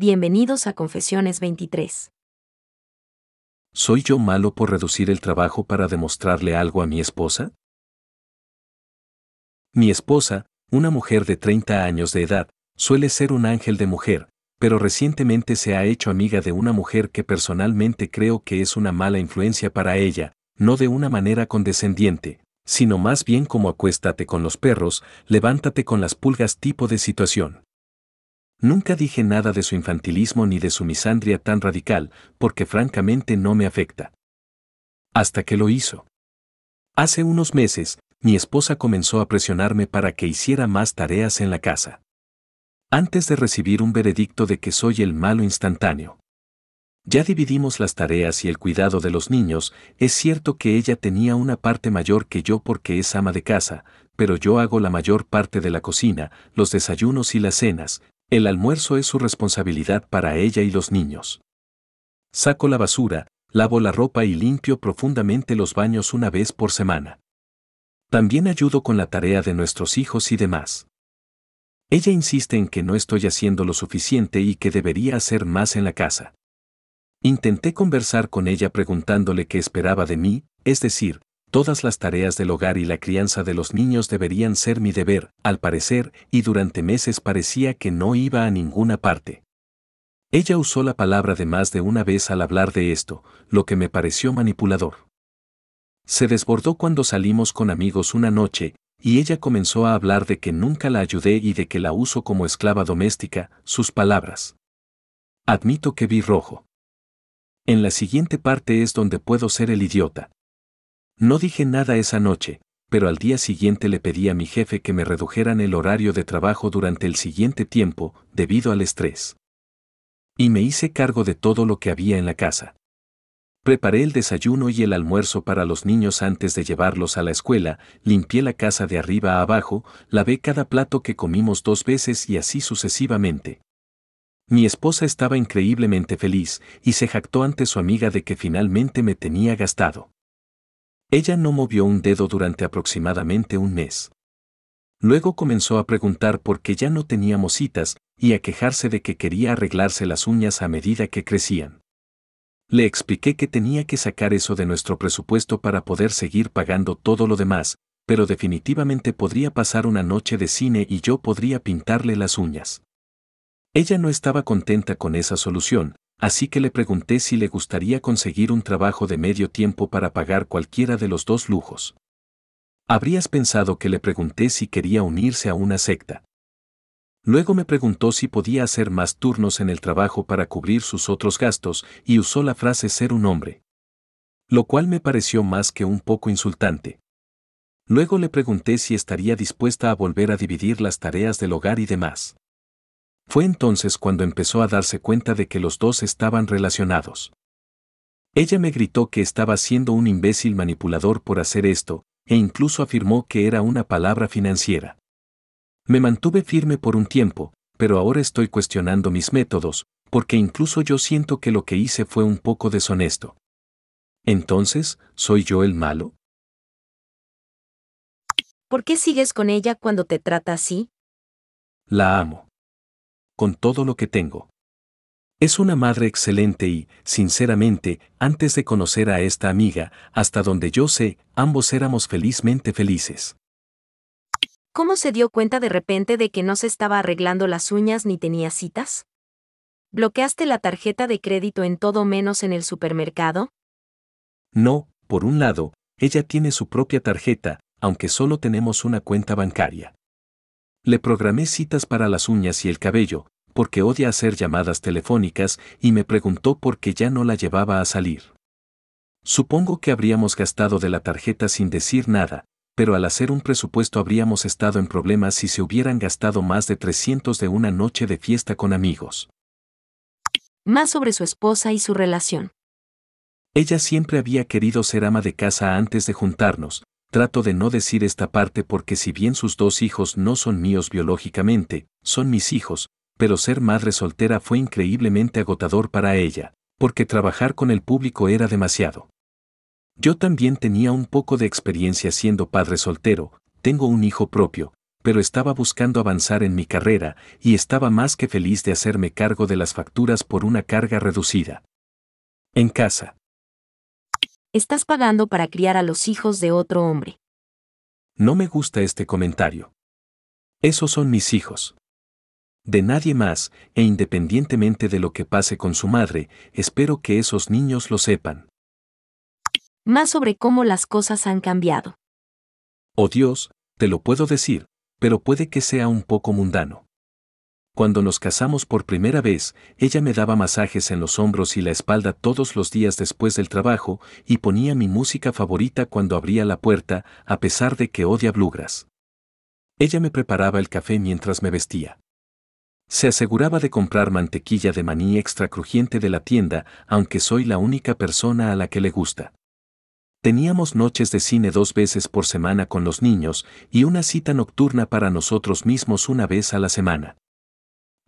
Bienvenidos a Confesiones 23. ¿Soy yo malo por reducir el trabajo para demostrarle algo a mi esposa? Mi esposa, una mujer de 30 años de edad, suele ser un ángel de mujer, pero recientemente se ha hecho amiga de una mujer que personalmente creo que es una mala influencia para ella, no de una manera condescendiente, sino más bien como acuéstate con los perros, levántate con las pulgas tipo de situación. Nunca dije nada de su infantilismo ni de su misandria tan radical, porque francamente no me afecta. Hasta que lo hizo. Hace unos meses, mi esposa comenzó a presionarme para que hiciera más tareas en la casa. Antes de recibir un veredicto de que soy el malo instantáneo. Ya dividimos las tareas y el cuidado de los niños, es cierto que ella tenía una parte mayor que yo porque es ama de casa, pero yo hago la mayor parte de la cocina, los desayunos y las cenas, el almuerzo es su responsabilidad para ella y los niños. Saco la basura, lavo la ropa y limpio profundamente los baños una vez por semana. También ayudo con la tarea de nuestros hijos y demás. Ella insiste en que no estoy haciendo lo suficiente y que debería hacer más en la casa. Intenté conversar con ella preguntándole qué esperaba de mí, es decir, Todas las tareas del hogar y la crianza de los niños deberían ser mi deber, al parecer, y durante meses parecía que no iba a ninguna parte. Ella usó la palabra de más de una vez al hablar de esto, lo que me pareció manipulador. Se desbordó cuando salimos con amigos una noche, y ella comenzó a hablar de que nunca la ayudé y de que la uso como esclava doméstica, sus palabras. Admito que vi rojo. En la siguiente parte es donde puedo ser el idiota, no dije nada esa noche, pero al día siguiente le pedí a mi jefe que me redujeran el horario de trabajo durante el siguiente tiempo, debido al estrés. Y me hice cargo de todo lo que había en la casa. Preparé el desayuno y el almuerzo para los niños antes de llevarlos a la escuela, limpié la casa de arriba a abajo, lavé cada plato que comimos dos veces y así sucesivamente. Mi esposa estaba increíblemente feliz y se jactó ante su amiga de que finalmente me tenía gastado. Ella no movió un dedo durante aproximadamente un mes. Luego comenzó a preguntar por qué ya no teníamos citas y a quejarse de que quería arreglarse las uñas a medida que crecían. Le expliqué que tenía que sacar eso de nuestro presupuesto para poder seguir pagando todo lo demás, pero definitivamente podría pasar una noche de cine y yo podría pintarle las uñas. Ella no estaba contenta con esa solución, Así que le pregunté si le gustaría conseguir un trabajo de medio tiempo para pagar cualquiera de los dos lujos. Habrías pensado que le pregunté si quería unirse a una secta. Luego me preguntó si podía hacer más turnos en el trabajo para cubrir sus otros gastos y usó la frase ser un hombre. Lo cual me pareció más que un poco insultante. Luego le pregunté si estaría dispuesta a volver a dividir las tareas del hogar y demás. Fue entonces cuando empezó a darse cuenta de que los dos estaban relacionados. Ella me gritó que estaba siendo un imbécil manipulador por hacer esto, e incluso afirmó que era una palabra financiera. Me mantuve firme por un tiempo, pero ahora estoy cuestionando mis métodos, porque incluso yo siento que lo que hice fue un poco deshonesto. Entonces, ¿soy yo el malo? ¿Por qué sigues con ella cuando te trata así? La amo con todo lo que tengo. Es una madre excelente y, sinceramente, antes de conocer a esta amiga, hasta donde yo sé, ambos éramos felizmente felices. ¿Cómo se dio cuenta de repente de que no se estaba arreglando las uñas ni tenía citas? ¿Bloqueaste la tarjeta de crédito en todo menos en el supermercado? No, por un lado, ella tiene su propia tarjeta, aunque solo tenemos una cuenta bancaria. Le programé citas para las uñas y el cabello, porque odia hacer llamadas telefónicas y me preguntó por qué ya no la llevaba a salir. Supongo que habríamos gastado de la tarjeta sin decir nada, pero al hacer un presupuesto habríamos estado en problemas si se hubieran gastado más de 300 de una noche de fiesta con amigos. Más sobre su esposa y su relación. Ella siempre había querido ser ama de casa antes de juntarnos, trato de no decir esta parte porque si bien sus dos hijos no son míos biológicamente, son mis hijos, pero ser madre soltera fue increíblemente agotador para ella, porque trabajar con el público era demasiado. Yo también tenía un poco de experiencia siendo padre soltero, tengo un hijo propio, pero estaba buscando avanzar en mi carrera y estaba más que feliz de hacerme cargo de las facturas por una carga reducida. En casa. Estás pagando para criar a los hijos de otro hombre. No me gusta este comentario. Esos son mis hijos. De nadie más, e independientemente de lo que pase con su madre, espero que esos niños lo sepan. Más sobre cómo las cosas han cambiado. Oh Dios, te lo puedo decir, pero puede que sea un poco mundano. Cuando nos casamos por primera vez, ella me daba masajes en los hombros y la espalda todos los días después del trabajo y ponía mi música favorita cuando abría la puerta, a pesar de que odia blugras. Ella me preparaba el café mientras me vestía. Se aseguraba de comprar mantequilla de maní extra crujiente de la tienda, aunque soy la única persona a la que le gusta. Teníamos noches de cine dos veces por semana con los niños y una cita nocturna para nosotros mismos una vez a la semana.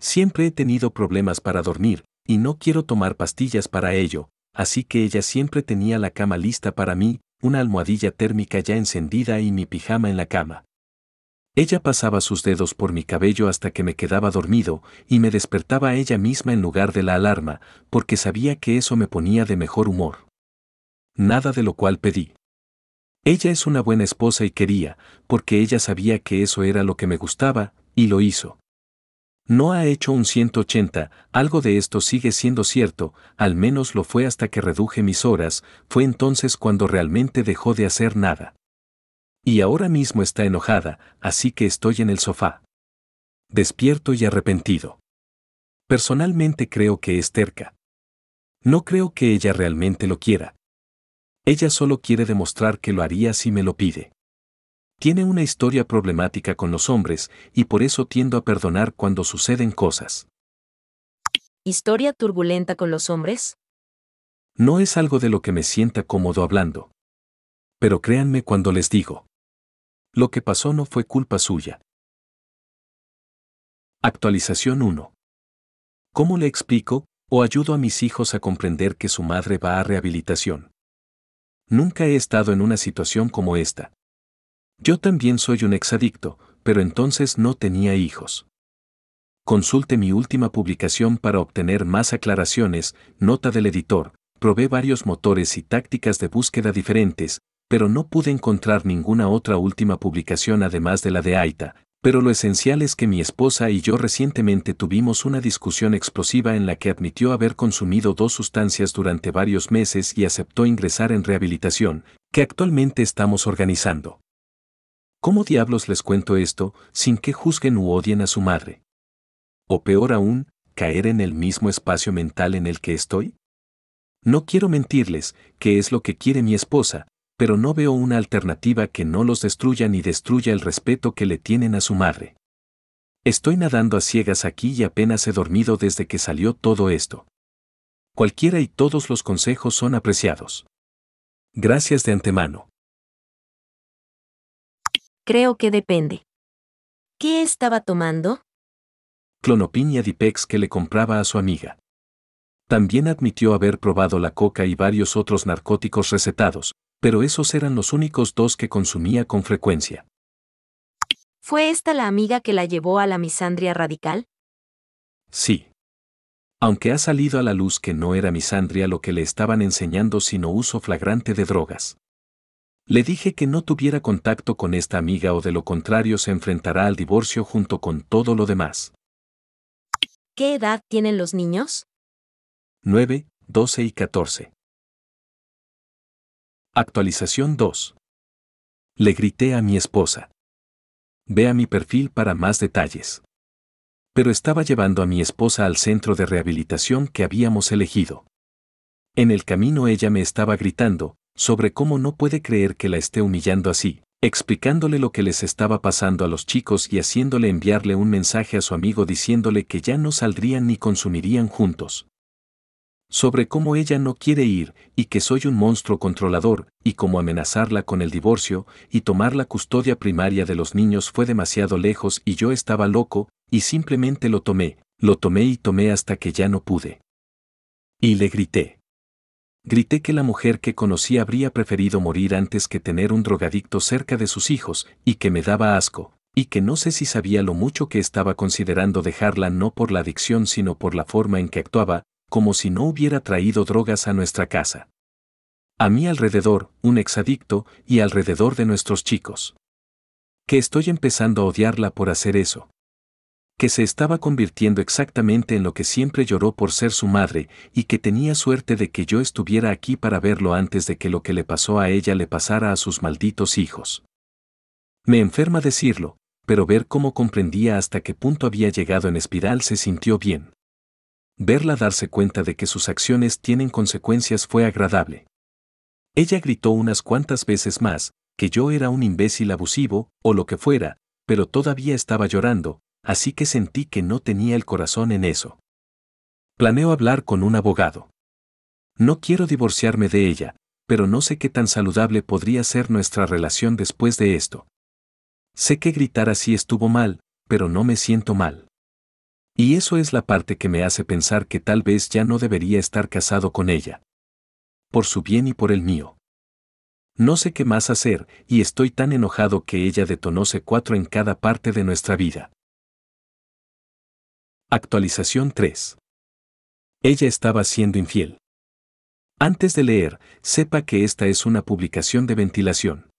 Siempre he tenido problemas para dormir, y no quiero tomar pastillas para ello, así que ella siempre tenía la cama lista para mí, una almohadilla térmica ya encendida y mi pijama en la cama. Ella pasaba sus dedos por mi cabello hasta que me quedaba dormido, y me despertaba ella misma en lugar de la alarma, porque sabía que eso me ponía de mejor humor. Nada de lo cual pedí. Ella es una buena esposa y quería, porque ella sabía que eso era lo que me gustaba, y lo hizo. No ha hecho un 180, algo de esto sigue siendo cierto, al menos lo fue hasta que reduje mis horas, fue entonces cuando realmente dejó de hacer nada. Y ahora mismo está enojada, así que estoy en el sofá. Despierto y arrepentido. Personalmente creo que es terca. No creo que ella realmente lo quiera. Ella solo quiere demostrar que lo haría si me lo pide. Tiene una historia problemática con los hombres y por eso tiendo a perdonar cuando suceden cosas. ¿Historia turbulenta con los hombres? No es algo de lo que me sienta cómodo hablando. Pero créanme cuando les digo. Lo que pasó no fue culpa suya. Actualización 1. ¿Cómo le explico o ayudo a mis hijos a comprender que su madre va a rehabilitación? Nunca he estado en una situación como esta, yo también soy un exadicto, pero entonces no tenía hijos. Consulte mi última publicación para obtener más aclaraciones, nota del editor, probé varios motores y tácticas de búsqueda diferentes, pero no pude encontrar ninguna otra última publicación además de la de Aita, pero lo esencial es que mi esposa y yo recientemente tuvimos una discusión explosiva en la que admitió haber consumido dos sustancias durante varios meses y aceptó ingresar en rehabilitación, que actualmente estamos organizando. ¿Cómo diablos les cuento esto sin que juzguen u odien a su madre? O peor aún, caer en el mismo espacio mental en el que estoy? No quiero mentirles, que es lo que quiere mi esposa, pero no veo una alternativa que no los destruya ni destruya el respeto que le tienen a su madre. Estoy nadando a ciegas aquí y apenas he dormido desde que salió todo esto. Cualquiera y todos los consejos son apreciados. Gracias de antemano. Creo que depende. ¿Qué estaba tomando? Clonopin y que le compraba a su amiga. También admitió haber probado la coca y varios otros narcóticos recetados, pero esos eran los únicos dos que consumía con frecuencia. ¿Fue esta la amiga que la llevó a la misandria radical? Sí. Aunque ha salido a la luz que no era misandria lo que le estaban enseñando sino uso flagrante de drogas. Le dije que no tuviera contacto con esta amiga o de lo contrario se enfrentará al divorcio junto con todo lo demás. ¿Qué edad tienen los niños? 9, 12 y 14. Actualización 2. Le grité a mi esposa. Vea mi perfil para más detalles. Pero estaba llevando a mi esposa al centro de rehabilitación que habíamos elegido. En el camino ella me estaba gritando, sobre cómo no puede creer que la esté humillando así, explicándole lo que les estaba pasando a los chicos y haciéndole enviarle un mensaje a su amigo diciéndole que ya no saldrían ni consumirían juntos. Sobre cómo ella no quiere ir y que soy un monstruo controlador, y cómo amenazarla con el divorcio y tomar la custodia primaria de los niños fue demasiado lejos y yo estaba loco, y simplemente lo tomé, lo tomé y tomé hasta que ya no pude. Y le grité. Grité que la mujer que conocí habría preferido morir antes que tener un drogadicto cerca de sus hijos, y que me daba asco, y que no sé si sabía lo mucho que estaba considerando dejarla no por la adicción sino por la forma en que actuaba, como si no hubiera traído drogas a nuestra casa. A mí alrededor, un exadicto, y alrededor de nuestros chicos. Que estoy empezando a odiarla por hacer eso, que se estaba convirtiendo exactamente en lo que siempre lloró por ser su madre, y que tenía suerte de que yo estuviera aquí para verlo antes de que lo que le pasó a ella le pasara a sus malditos hijos. Me enferma decirlo, pero ver cómo comprendía hasta qué punto había llegado en espiral se sintió bien. Verla darse cuenta de que sus acciones tienen consecuencias fue agradable. Ella gritó unas cuantas veces más, que yo era un imbécil abusivo, o lo que fuera, pero todavía estaba llorando, así que sentí que no tenía el corazón en eso. Planeo hablar con un abogado. No quiero divorciarme de ella, pero no sé qué tan saludable podría ser nuestra relación después de esto. Sé que gritar así estuvo mal, pero no me siento mal. Y eso es la parte que me hace pensar que tal vez ya no debería estar casado con ella. Por su bien y por el mío. No sé qué más hacer, y estoy tan enojado que ella detonó cuatro 4 en cada parte de nuestra vida. Actualización 3. Ella estaba siendo infiel. Antes de leer, sepa que esta es una publicación de ventilación.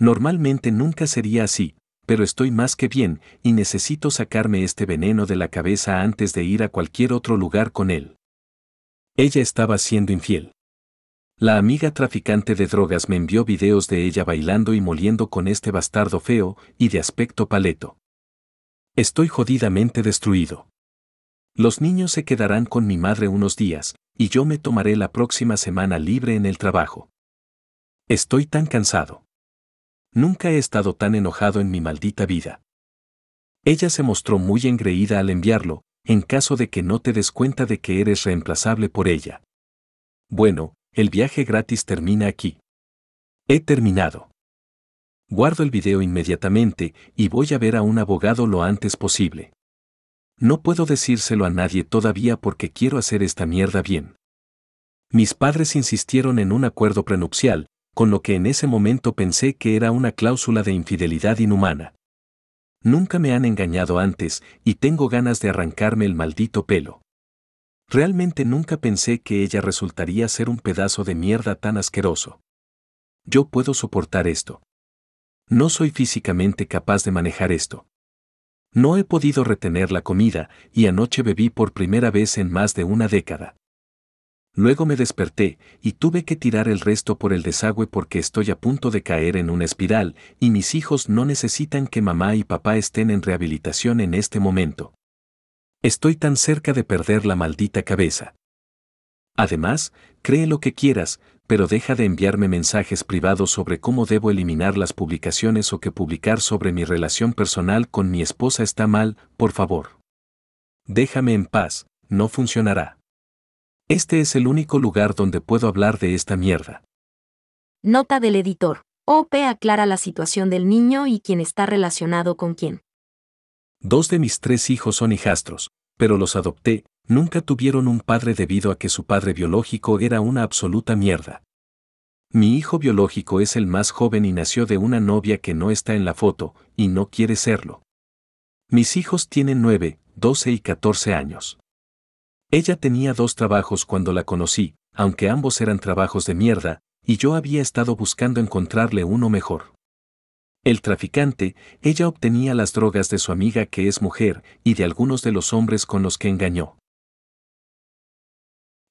Normalmente nunca sería así, pero estoy más que bien y necesito sacarme este veneno de la cabeza antes de ir a cualquier otro lugar con él. Ella estaba siendo infiel. La amiga traficante de drogas me envió videos de ella bailando y moliendo con este bastardo feo y de aspecto paleto. Estoy jodidamente destruido. Los niños se quedarán con mi madre unos días, y yo me tomaré la próxima semana libre en el trabajo. Estoy tan cansado. Nunca he estado tan enojado en mi maldita vida. Ella se mostró muy engreída al enviarlo, en caso de que no te des cuenta de que eres reemplazable por ella. Bueno, el viaje gratis termina aquí. He terminado guardo el video inmediatamente y voy a ver a un abogado lo antes posible. No puedo decírselo a nadie todavía porque quiero hacer esta mierda bien. Mis padres insistieron en un acuerdo prenupcial, con lo que en ese momento pensé que era una cláusula de infidelidad inhumana. Nunca me han engañado antes y tengo ganas de arrancarme el maldito pelo. Realmente nunca pensé que ella resultaría ser un pedazo de mierda tan asqueroso. Yo puedo soportar esto no soy físicamente capaz de manejar esto. No he podido retener la comida y anoche bebí por primera vez en más de una década. Luego me desperté y tuve que tirar el resto por el desagüe porque estoy a punto de caer en una espiral y mis hijos no necesitan que mamá y papá estén en rehabilitación en este momento. Estoy tan cerca de perder la maldita cabeza. Además, cree lo que quieras, pero deja de enviarme mensajes privados sobre cómo debo eliminar las publicaciones o que publicar sobre mi relación personal con mi esposa está mal, por favor. Déjame en paz, no funcionará. Este es el único lugar donde puedo hablar de esta mierda. Nota del editor. OP aclara la situación del niño y quién está relacionado con quién. Dos de mis tres hijos son hijastros, pero los adopté, nunca tuvieron un padre debido a que su padre biológico era una absoluta mierda. Mi hijo biológico es el más joven y nació de una novia que no está en la foto, y no quiere serlo. Mis hijos tienen 9, 12 y 14 años. Ella tenía dos trabajos cuando la conocí, aunque ambos eran trabajos de mierda, y yo había estado buscando encontrarle uno mejor. El traficante, ella obtenía las drogas de su amiga que es mujer y de algunos de los hombres con los que engañó.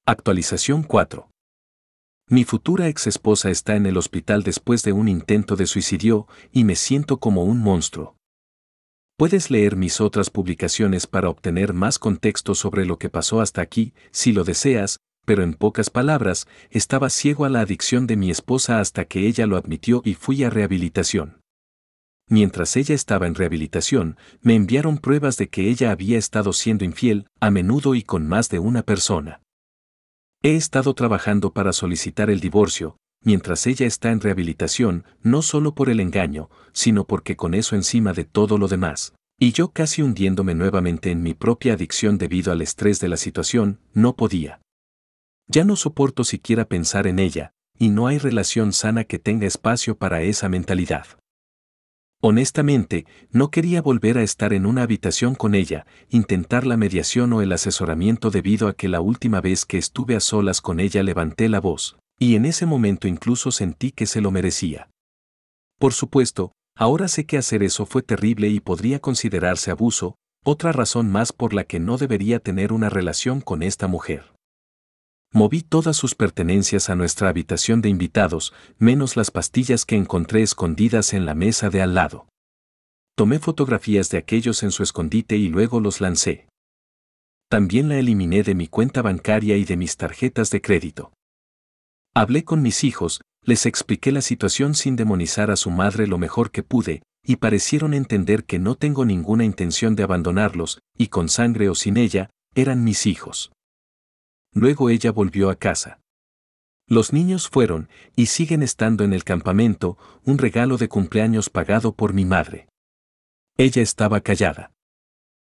Actualización 4. Mi futura ex esposa está en el hospital después de un intento de suicidio y me siento como un monstruo. Puedes leer mis otras publicaciones para obtener más contexto sobre lo que pasó hasta aquí, si lo deseas, pero en pocas palabras, estaba ciego a la adicción de mi esposa hasta que ella lo admitió y fui a rehabilitación. Mientras ella estaba en rehabilitación, me enviaron pruebas de que ella había estado siendo infiel, a menudo y con más de una persona. He estado trabajando para solicitar el divorcio, mientras ella está en rehabilitación, no solo por el engaño, sino porque con eso encima de todo lo demás, y yo casi hundiéndome nuevamente en mi propia adicción debido al estrés de la situación, no podía. Ya no soporto siquiera pensar en ella, y no hay relación sana que tenga espacio para esa mentalidad. Honestamente, no quería volver a estar en una habitación con ella, intentar la mediación o el asesoramiento debido a que la última vez que estuve a solas con ella levanté la voz, y en ese momento incluso sentí que se lo merecía. Por supuesto, ahora sé que hacer eso fue terrible y podría considerarse abuso, otra razón más por la que no debería tener una relación con esta mujer moví todas sus pertenencias a nuestra habitación de invitados, menos las pastillas que encontré escondidas en la mesa de al lado. Tomé fotografías de aquellos en su escondite y luego los lancé. También la eliminé de mi cuenta bancaria y de mis tarjetas de crédito. Hablé con mis hijos, les expliqué la situación sin demonizar a su madre lo mejor que pude, y parecieron entender que no tengo ninguna intención de abandonarlos, y con sangre o sin ella, eran mis hijos. Luego ella volvió a casa. Los niños fueron y siguen estando en el campamento, un regalo de cumpleaños pagado por mi madre. Ella estaba callada.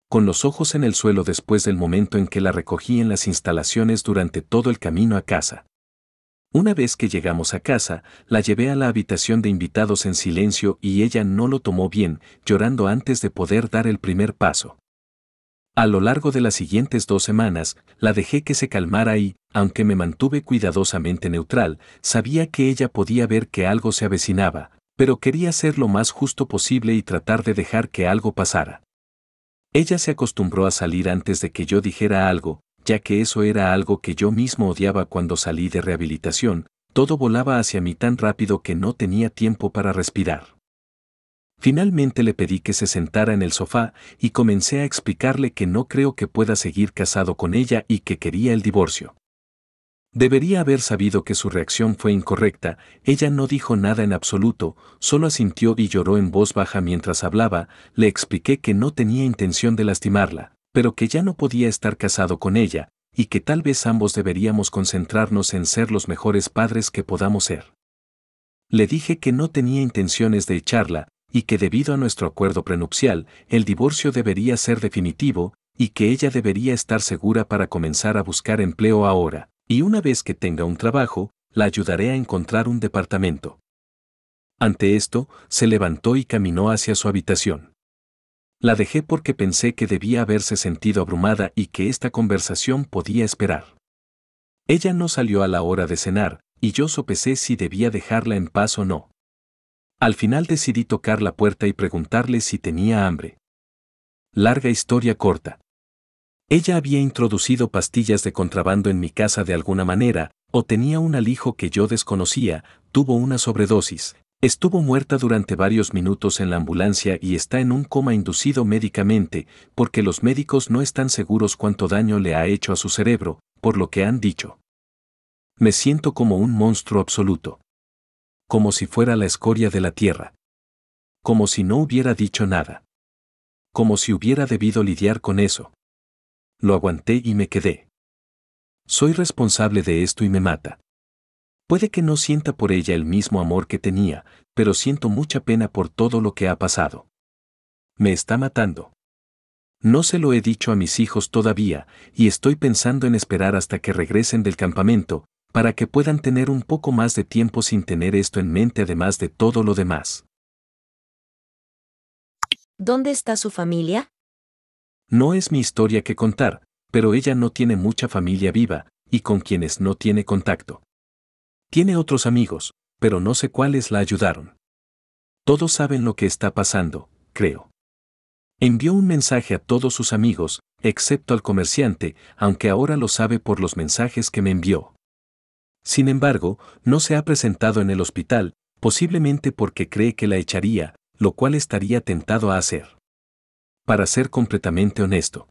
Con los ojos en el suelo después del momento en que la recogí en las instalaciones durante todo el camino a casa. Una vez que llegamos a casa, la llevé a la habitación de invitados en silencio y ella no lo tomó bien, llorando antes de poder dar el primer paso. A lo largo de las siguientes dos semanas, la dejé que se calmara y, aunque me mantuve cuidadosamente neutral, sabía que ella podía ver que algo se avecinaba, pero quería ser lo más justo posible y tratar de dejar que algo pasara. Ella se acostumbró a salir antes de que yo dijera algo, ya que eso era algo que yo mismo odiaba cuando salí de rehabilitación, todo volaba hacia mí tan rápido que no tenía tiempo para respirar. Finalmente le pedí que se sentara en el sofá y comencé a explicarle que no creo que pueda seguir casado con ella y que quería el divorcio. Debería haber sabido que su reacción fue incorrecta, ella no dijo nada en absoluto, solo asintió y lloró en voz baja mientras hablaba, le expliqué que no tenía intención de lastimarla, pero que ya no podía estar casado con ella, y que tal vez ambos deberíamos concentrarnos en ser los mejores padres que podamos ser. Le dije que no tenía intenciones de echarla, y que debido a nuestro acuerdo prenupcial, el divorcio debería ser definitivo, y que ella debería estar segura para comenzar a buscar empleo ahora, y una vez que tenga un trabajo, la ayudaré a encontrar un departamento. Ante esto, se levantó y caminó hacia su habitación. La dejé porque pensé que debía haberse sentido abrumada y que esta conversación podía esperar. Ella no salió a la hora de cenar, y yo sopesé si debía dejarla en paz o no. Al final decidí tocar la puerta y preguntarle si tenía hambre. Larga historia corta. Ella había introducido pastillas de contrabando en mi casa de alguna manera, o tenía un alijo que yo desconocía, tuvo una sobredosis, estuvo muerta durante varios minutos en la ambulancia y está en un coma inducido médicamente, porque los médicos no están seguros cuánto daño le ha hecho a su cerebro, por lo que han dicho. Me siento como un monstruo absoluto como si fuera la escoria de la tierra. Como si no hubiera dicho nada. Como si hubiera debido lidiar con eso. Lo aguanté y me quedé. Soy responsable de esto y me mata. Puede que no sienta por ella el mismo amor que tenía, pero siento mucha pena por todo lo que ha pasado. Me está matando. No se lo he dicho a mis hijos todavía, y estoy pensando en esperar hasta que regresen del campamento, para que puedan tener un poco más de tiempo sin tener esto en mente además de todo lo demás. ¿Dónde está su familia? No es mi historia que contar, pero ella no tiene mucha familia viva, y con quienes no tiene contacto. Tiene otros amigos, pero no sé cuáles la ayudaron. Todos saben lo que está pasando, creo. Envió un mensaje a todos sus amigos, excepto al comerciante, aunque ahora lo sabe por los mensajes que me envió. Sin embargo, no se ha presentado en el hospital, posiblemente porque cree que la echaría, lo cual estaría tentado a hacer. Para ser completamente honesto.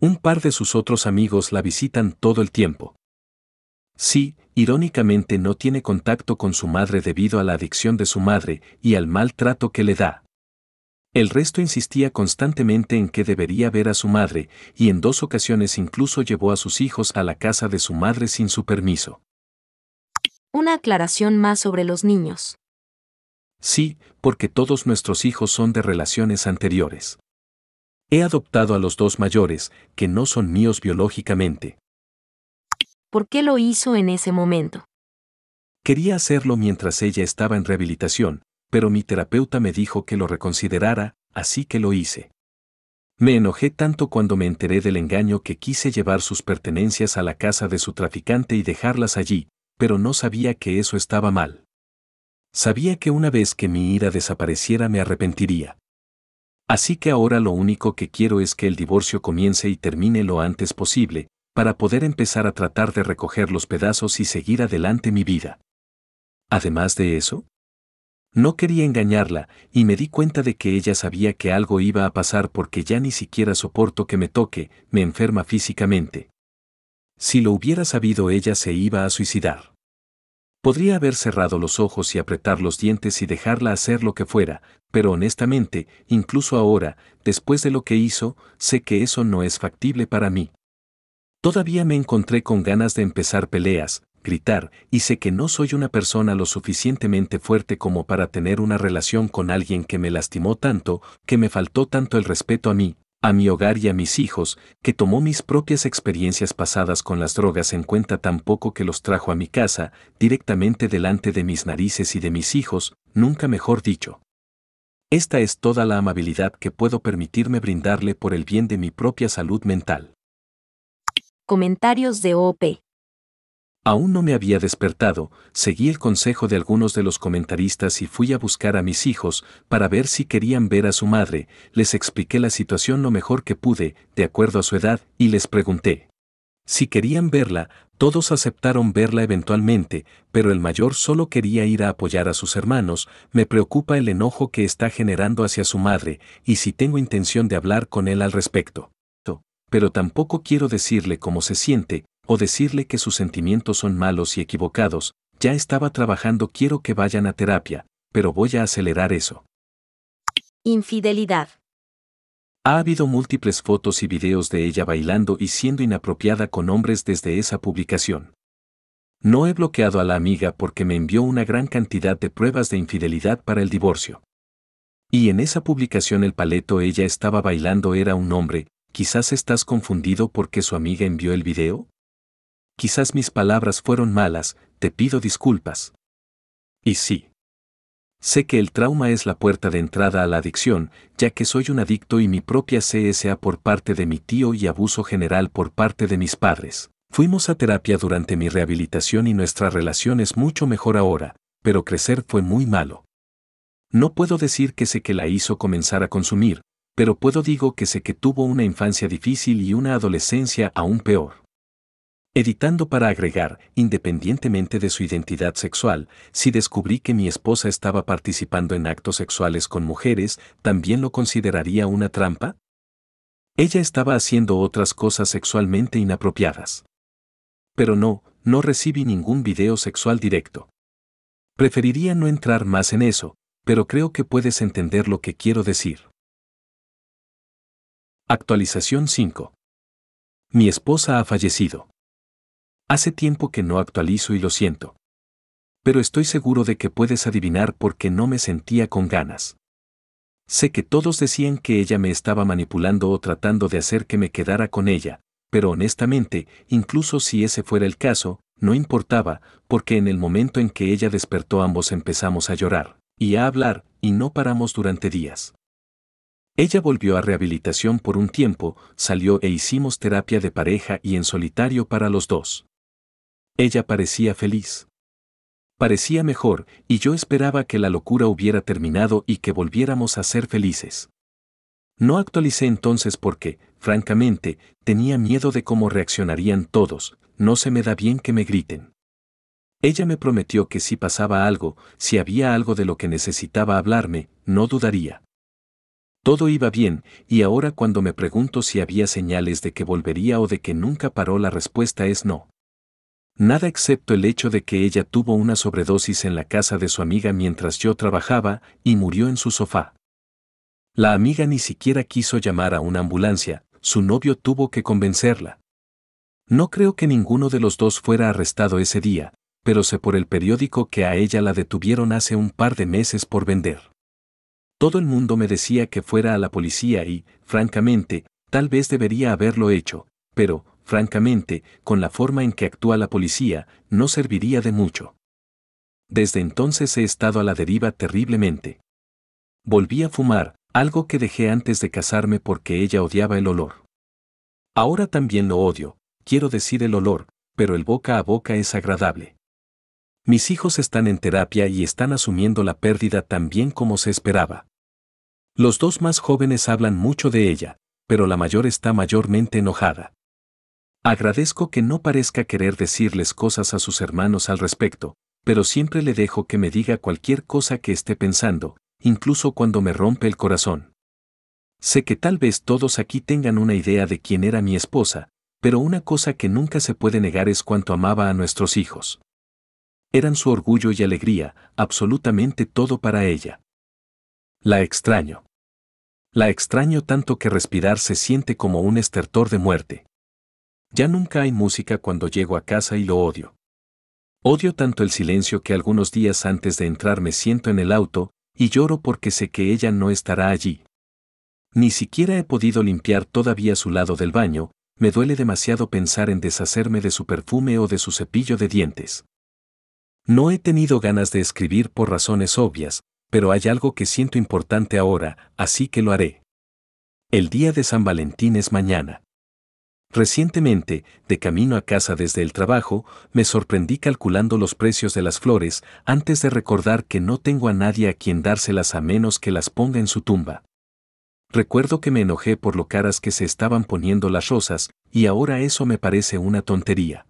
Un par de sus otros amigos la visitan todo el tiempo. Sí, irónicamente no tiene contacto con su madre debido a la adicción de su madre y al maltrato que le da. El resto insistía constantemente en que debería ver a su madre, y en dos ocasiones incluso llevó a sus hijos a la casa de su madre sin su permiso. Una aclaración más sobre los niños. Sí, porque todos nuestros hijos son de relaciones anteriores. He adoptado a los dos mayores, que no son míos biológicamente. ¿Por qué lo hizo en ese momento? Quería hacerlo mientras ella estaba en rehabilitación, pero mi terapeuta me dijo que lo reconsiderara, así que lo hice. Me enojé tanto cuando me enteré del engaño que quise llevar sus pertenencias a la casa de su traficante y dejarlas allí, pero no sabía que eso estaba mal. Sabía que una vez que mi ira desapareciera me arrepentiría. Así que ahora lo único que quiero es que el divorcio comience y termine lo antes posible, para poder empezar a tratar de recoger los pedazos y seguir adelante mi vida. Además de eso, no quería engañarla y me di cuenta de que ella sabía que algo iba a pasar porque ya ni siquiera soporto que me toque, me enferma físicamente, si lo hubiera sabido ella se iba a suicidar. Podría haber cerrado los ojos y apretar los dientes y dejarla hacer lo que fuera, pero honestamente, incluso ahora, después de lo que hizo, sé que eso no es factible para mí. Todavía me encontré con ganas de empezar peleas, gritar, y sé que no soy una persona lo suficientemente fuerte como para tener una relación con alguien que me lastimó tanto, que me faltó tanto el respeto a mí, a mi hogar y a mis hijos, que tomó mis propias experiencias pasadas con las drogas en cuenta tampoco que los trajo a mi casa, directamente delante de mis narices y de mis hijos, nunca mejor dicho. Esta es toda la amabilidad que puedo permitirme brindarle por el bien de mi propia salud mental. Comentarios de OP. Aún no me había despertado, seguí el consejo de algunos de los comentaristas y fui a buscar a mis hijos para ver si querían ver a su madre, les expliqué la situación lo mejor que pude, de acuerdo a su edad, y les pregunté. Si querían verla, todos aceptaron verla eventualmente, pero el mayor solo quería ir a apoyar a sus hermanos, me preocupa el enojo que está generando hacia su madre, y si tengo intención de hablar con él al respecto. Pero tampoco quiero decirle cómo se siente, o decirle que sus sentimientos son malos y equivocados, ya estaba trabajando quiero que vayan a terapia, pero voy a acelerar eso. Infidelidad. Ha habido múltiples fotos y videos de ella bailando y siendo inapropiada con hombres desde esa publicación. No he bloqueado a la amiga porque me envió una gran cantidad de pruebas de infidelidad para el divorcio. Y en esa publicación el paleto ella estaba bailando era un hombre, quizás estás confundido porque su amiga envió el video? quizás mis palabras fueron malas, te pido disculpas. Y sí. Sé que el trauma es la puerta de entrada a la adicción, ya que soy un adicto y mi propia CSA por parte de mi tío y abuso general por parte de mis padres. Fuimos a terapia durante mi rehabilitación y nuestra relación es mucho mejor ahora, pero crecer fue muy malo. No puedo decir que sé que la hizo comenzar a consumir, pero puedo digo que sé que tuvo una infancia difícil y una adolescencia aún peor. Editando para agregar, independientemente de su identidad sexual, si descubrí que mi esposa estaba participando en actos sexuales con mujeres, ¿también lo consideraría una trampa? Ella estaba haciendo otras cosas sexualmente inapropiadas. Pero no, no recibí ningún video sexual directo. Preferiría no entrar más en eso, pero creo que puedes entender lo que quiero decir. Actualización 5. Mi esposa ha fallecido. Hace tiempo que no actualizo y lo siento. Pero estoy seguro de que puedes adivinar por qué no me sentía con ganas. Sé que todos decían que ella me estaba manipulando o tratando de hacer que me quedara con ella, pero honestamente, incluso si ese fuera el caso, no importaba, porque en el momento en que ella despertó ambos empezamos a llorar, y a hablar, y no paramos durante días. Ella volvió a rehabilitación por un tiempo, salió e hicimos terapia de pareja y en solitario para los dos. Ella parecía feliz. Parecía mejor, y yo esperaba que la locura hubiera terminado y que volviéramos a ser felices. No actualicé entonces porque, francamente, tenía miedo de cómo reaccionarían todos, no se me da bien que me griten. Ella me prometió que si pasaba algo, si había algo de lo que necesitaba hablarme, no dudaría. Todo iba bien, y ahora cuando me pregunto si había señales de que volvería o de que nunca paró la respuesta es no. Nada excepto el hecho de que ella tuvo una sobredosis en la casa de su amiga mientras yo trabajaba y murió en su sofá. La amiga ni siquiera quiso llamar a una ambulancia, su novio tuvo que convencerla. No creo que ninguno de los dos fuera arrestado ese día, pero sé por el periódico que a ella la detuvieron hace un par de meses por vender. Todo el mundo me decía que fuera a la policía y, francamente, tal vez debería haberlo hecho, pero, francamente, con la forma en que actúa la policía, no serviría de mucho. Desde entonces he estado a la deriva terriblemente. Volví a fumar, algo que dejé antes de casarme porque ella odiaba el olor. Ahora también lo odio, quiero decir el olor, pero el boca a boca es agradable. Mis hijos están en terapia y están asumiendo la pérdida tan bien como se esperaba. Los dos más jóvenes hablan mucho de ella, pero la mayor está mayormente enojada. Agradezco que no parezca querer decirles cosas a sus hermanos al respecto, pero siempre le dejo que me diga cualquier cosa que esté pensando, incluso cuando me rompe el corazón. Sé que tal vez todos aquí tengan una idea de quién era mi esposa, pero una cosa que nunca se puede negar es cuánto amaba a nuestros hijos. Eran su orgullo y alegría, absolutamente todo para ella. La extraño. La extraño tanto que respirar se siente como un estertor de muerte. Ya nunca hay música cuando llego a casa y lo odio. Odio tanto el silencio que algunos días antes de entrar me siento en el auto y lloro porque sé que ella no estará allí. Ni siquiera he podido limpiar todavía su lado del baño, me duele demasiado pensar en deshacerme de su perfume o de su cepillo de dientes. No he tenido ganas de escribir por razones obvias, pero hay algo que siento importante ahora, así que lo haré. El día de San Valentín es mañana. Recientemente, de camino a casa desde el trabajo, me sorprendí calculando los precios de las flores antes de recordar que no tengo a nadie a quien dárselas a menos que las ponga en su tumba. Recuerdo que me enojé por lo caras que se estaban poniendo las rosas, y ahora eso me parece una tontería.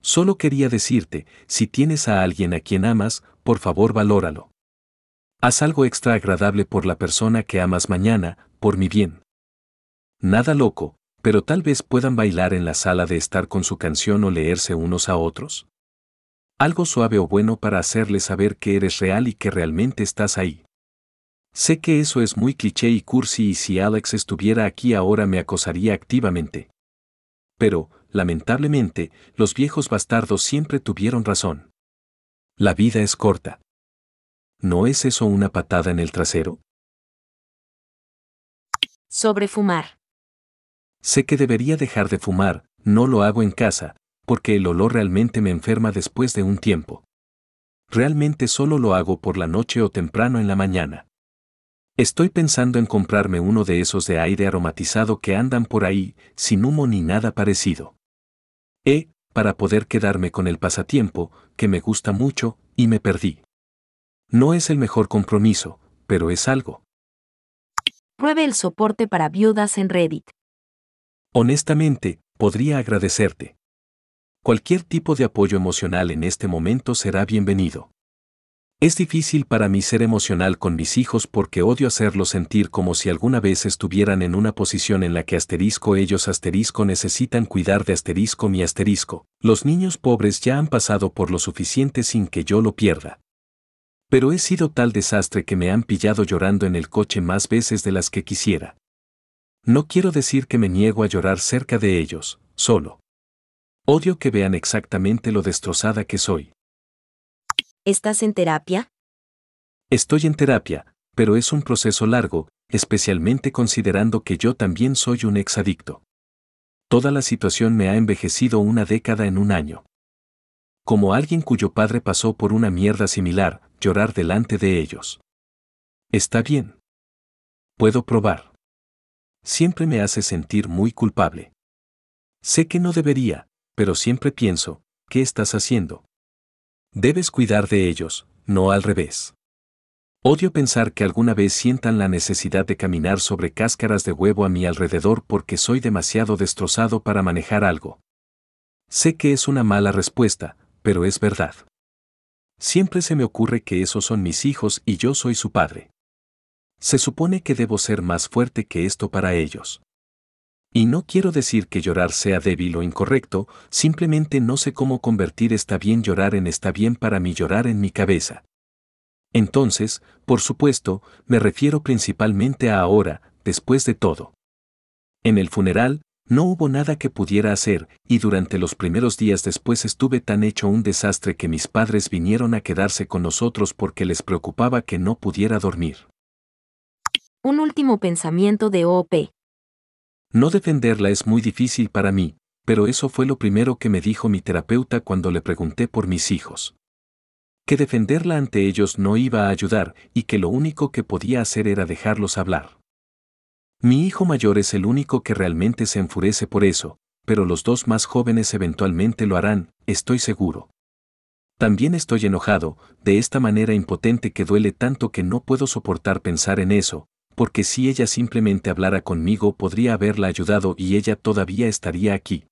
Solo quería decirte, si tienes a alguien a quien amas, por favor valóralo. Haz algo extra agradable por la persona que amas mañana, por mi bien. Nada loco, pero tal vez puedan bailar en la sala de estar con su canción o leerse unos a otros. Algo suave o bueno para hacerle saber que eres real y que realmente estás ahí. Sé que eso es muy cliché y cursi y si Alex estuviera aquí ahora me acosaría activamente. Pero, lamentablemente, los viejos bastardos siempre tuvieron razón. La vida es corta. ¿No es eso una patada en el trasero? Sobre fumar. Sé que debería dejar de fumar, no lo hago en casa, porque el olor realmente me enferma después de un tiempo. Realmente solo lo hago por la noche o temprano en la mañana. Estoy pensando en comprarme uno de esos de aire aromatizado que andan por ahí, sin humo ni nada parecido. Eh, para poder quedarme con el pasatiempo, que me gusta mucho, y me perdí. No es el mejor compromiso, pero es algo. Pruebe el soporte para viudas en Reddit. Honestamente, podría agradecerte. Cualquier tipo de apoyo emocional en este momento será bienvenido. Es difícil para mí ser emocional con mis hijos porque odio hacerlos sentir como si alguna vez estuvieran en una posición en la que asterisco ellos asterisco necesitan cuidar de asterisco mi asterisco. Los niños pobres ya han pasado por lo suficiente sin que yo lo pierda. Pero he sido tal desastre que me han pillado llorando en el coche más veces de las que quisiera. No quiero decir que me niego a llorar cerca de ellos, solo. Odio que vean exactamente lo destrozada que soy. ¿Estás en terapia? Estoy en terapia, pero es un proceso largo, especialmente considerando que yo también soy un exadicto. Toda la situación me ha envejecido una década en un año. Como alguien cuyo padre pasó por una mierda similar, llorar delante de ellos. Está bien. Puedo probar siempre me hace sentir muy culpable. Sé que no debería, pero siempre pienso, ¿qué estás haciendo? Debes cuidar de ellos, no al revés. Odio pensar que alguna vez sientan la necesidad de caminar sobre cáscaras de huevo a mi alrededor porque soy demasiado destrozado para manejar algo. Sé que es una mala respuesta, pero es verdad. Siempre se me ocurre que esos son mis hijos y yo soy su padre. Se supone que debo ser más fuerte que esto para ellos. Y no quiero decir que llorar sea débil o incorrecto, simplemente no sé cómo convertir está bien llorar en está bien para mí llorar en mi cabeza. Entonces, por supuesto, me refiero principalmente a ahora, después de todo. En el funeral, no hubo nada que pudiera hacer, y durante los primeros días después estuve tan hecho un desastre que mis padres vinieron a quedarse con nosotros porque les preocupaba que no pudiera dormir. Un último pensamiento de O.P. No defenderla es muy difícil para mí, pero eso fue lo primero que me dijo mi terapeuta cuando le pregunté por mis hijos. Que defenderla ante ellos no iba a ayudar y que lo único que podía hacer era dejarlos hablar. Mi hijo mayor es el único que realmente se enfurece por eso, pero los dos más jóvenes eventualmente lo harán, estoy seguro. También estoy enojado, de esta manera impotente que duele tanto que no puedo soportar pensar en eso, porque si ella simplemente hablara conmigo podría haberla ayudado y ella todavía estaría aquí.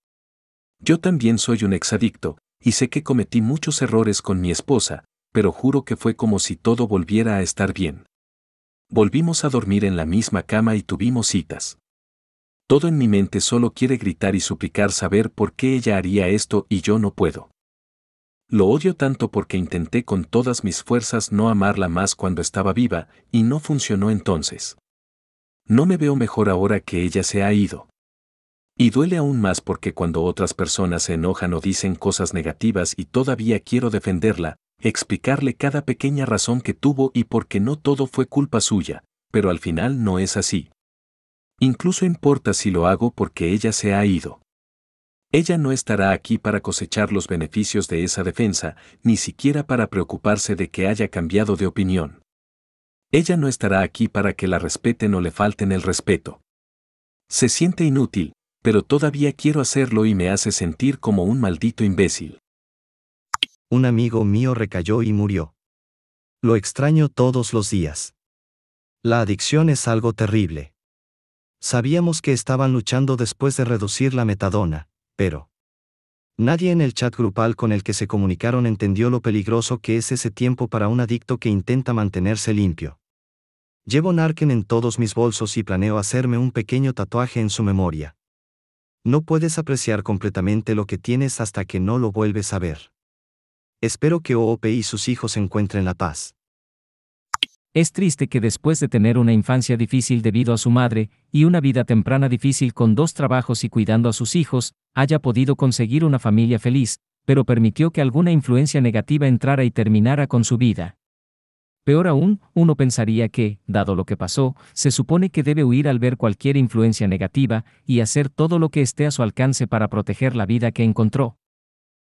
Yo también soy un exadicto, y sé que cometí muchos errores con mi esposa, pero juro que fue como si todo volviera a estar bien. Volvimos a dormir en la misma cama y tuvimos citas. Todo en mi mente solo quiere gritar y suplicar saber por qué ella haría esto y yo no puedo. Lo odio tanto porque intenté con todas mis fuerzas no amarla más cuando estaba viva y no funcionó entonces. No me veo mejor ahora que ella se ha ido. Y duele aún más porque cuando otras personas se enojan o dicen cosas negativas y todavía quiero defenderla, explicarle cada pequeña razón que tuvo y porque no todo fue culpa suya, pero al final no es así. Incluso importa si lo hago porque ella se ha ido. Ella no estará aquí para cosechar los beneficios de esa defensa, ni siquiera para preocuparse de que haya cambiado de opinión. Ella no estará aquí para que la respeten o le falten el respeto. Se siente inútil, pero todavía quiero hacerlo y me hace sentir como un maldito imbécil. Un amigo mío recayó y murió. Lo extraño todos los días. La adicción es algo terrible. Sabíamos que estaban luchando después de reducir la metadona, pero... Nadie en el chat grupal con el que se comunicaron entendió lo peligroso que es ese tiempo para un adicto que intenta mantenerse limpio. Llevo Narken en todos mis bolsos y planeo hacerme un pequeño tatuaje en su memoria. No puedes apreciar completamente lo que tienes hasta que no lo vuelves a ver. Espero que OOP y sus hijos encuentren la paz. Es triste que después de tener una infancia difícil debido a su madre, y una vida temprana difícil con dos trabajos y cuidando a sus hijos, haya podido conseguir una familia feliz, pero permitió que alguna influencia negativa entrara y terminara con su vida. Peor aún, uno pensaría que, dado lo que pasó, se supone que debe huir al ver cualquier influencia negativa, y hacer todo lo que esté a su alcance para proteger la vida que encontró.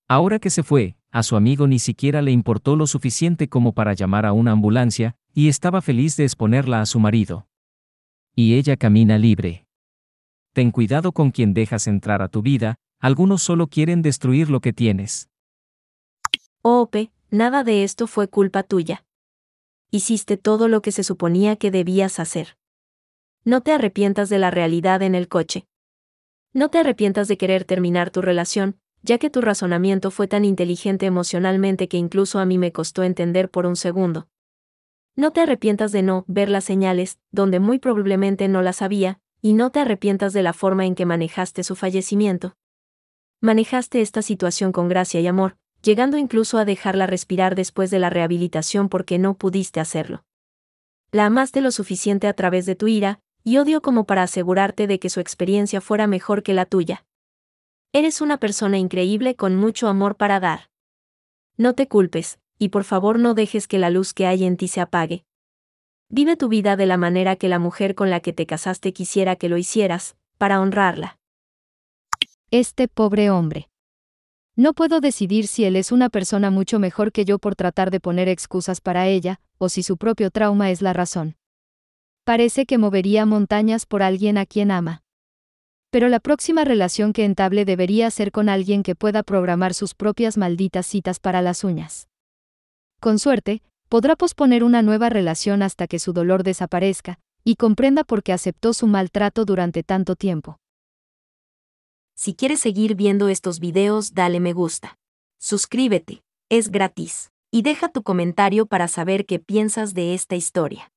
Ahora que se fue, a su amigo ni siquiera le importó lo suficiente como para llamar a una ambulancia, y estaba feliz de exponerla a su marido. Y ella camina libre. Ten cuidado con quien dejas entrar a tu vida, algunos solo quieren destruir lo que tienes. Oh, Ope, nada de esto fue culpa tuya. Hiciste todo lo que se suponía que debías hacer. No te arrepientas de la realidad en el coche. No te arrepientas de querer terminar tu relación, ya que tu razonamiento fue tan inteligente emocionalmente que incluso a mí me costó entender por un segundo. No te arrepientas de no ver las señales, donde muy probablemente no las había, y no te arrepientas de la forma en que manejaste su fallecimiento. Manejaste esta situación con gracia y amor, llegando incluso a dejarla respirar después de la rehabilitación porque no pudiste hacerlo. La amaste lo suficiente a través de tu ira, y odio como para asegurarte de que su experiencia fuera mejor que la tuya. Eres una persona increíble con mucho amor para dar. No te culpes, y por favor no dejes que la luz que hay en ti se apague. Vive tu vida de la manera que la mujer con la que te casaste quisiera que lo hicieras, para honrarla. Este pobre hombre. No puedo decidir si él es una persona mucho mejor que yo por tratar de poner excusas para ella, o si su propio trauma es la razón. Parece que movería montañas por alguien a quien ama pero la próxima relación que entable debería ser con alguien que pueda programar sus propias malditas citas para las uñas. Con suerte, podrá posponer una nueva relación hasta que su dolor desaparezca, y comprenda por qué aceptó su maltrato durante tanto tiempo. Si quieres seguir viendo estos videos, dale me gusta. Suscríbete, es gratis. Y deja tu comentario para saber qué piensas de esta historia.